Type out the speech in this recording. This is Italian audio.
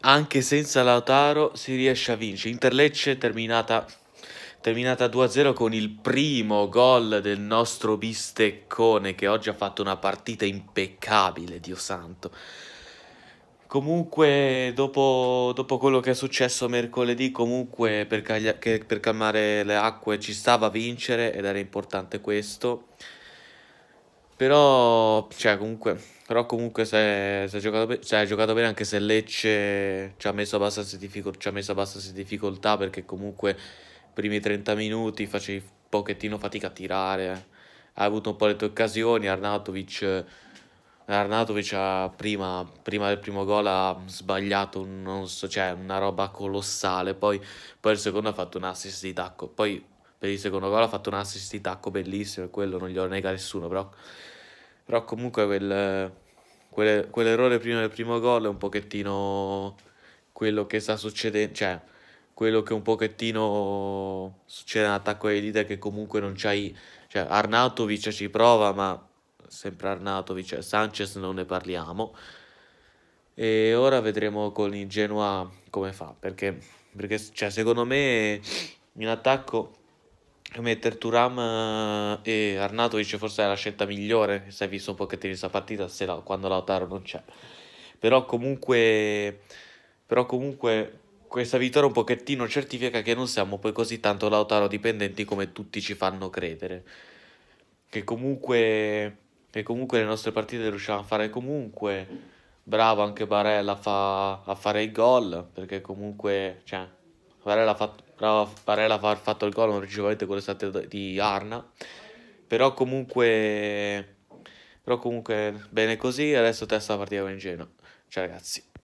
anche senza Lautaro si riesce a vincere. Interlecce terminata, terminata 2-0 con il primo gol del nostro bisteccone che oggi ha fatto una partita impeccabile, Dio santo. Comunque, dopo, dopo quello che è successo mercoledì, comunque per, per calmare le acque ci stava a vincere ed era importante questo. Però, cioè, comunque, però comunque si è, si giocato, be- cioè, giocato bene anche se Lecce ci ha messo abbastanza, difficol- ci difficoltà perché comunque primi 30 minuti facevi pochettino fatica a tirare. Eh. Hai avuto un po' le tue occasioni, Arnautovic... Arnautovic ha prima, prima, del primo gol ha sbagliato un, so, cioè una roba colossale, poi, poi il secondo ha fatto un assist di tacco, poi per il secondo gol ha fatto un assist di tacco bellissimo, e quello non glielo nega nessuno, però, però comunque quel, quel, quell'errore prima del primo gol è un pochettino quello che sta succedendo, cioè quello che un pochettino succede all'attacco dei leader che comunque non c'hai, cioè Arnautovic ci prova ma sempre Arnautovic, Sanchez non ne parliamo. E ora vedremo con il Genoa come fa, perché, perché cioè, secondo me in attacco mettere Turam eh, e Arnatovic forse è la scelta migliore, se hai visto un pochettino questa partita, se la, quando Lautaro non c'è. Però comunque, però comunque questa vittoria un pochettino certifica che non siamo poi così tanto Lautaro dipendenti come tutti ci fanno credere. Che comunque, che comunque le nostre partite riusciamo a fare comunque. Bravo anche Barella fa, a fare il gol, perché comunque cioè, Barella ha fatto Brava Barella a far fatto il gol, non con l'estate di Arna. Però comunque... Però comunque bene così, adesso testa la partita con il Genoa. Ciao ragazzi.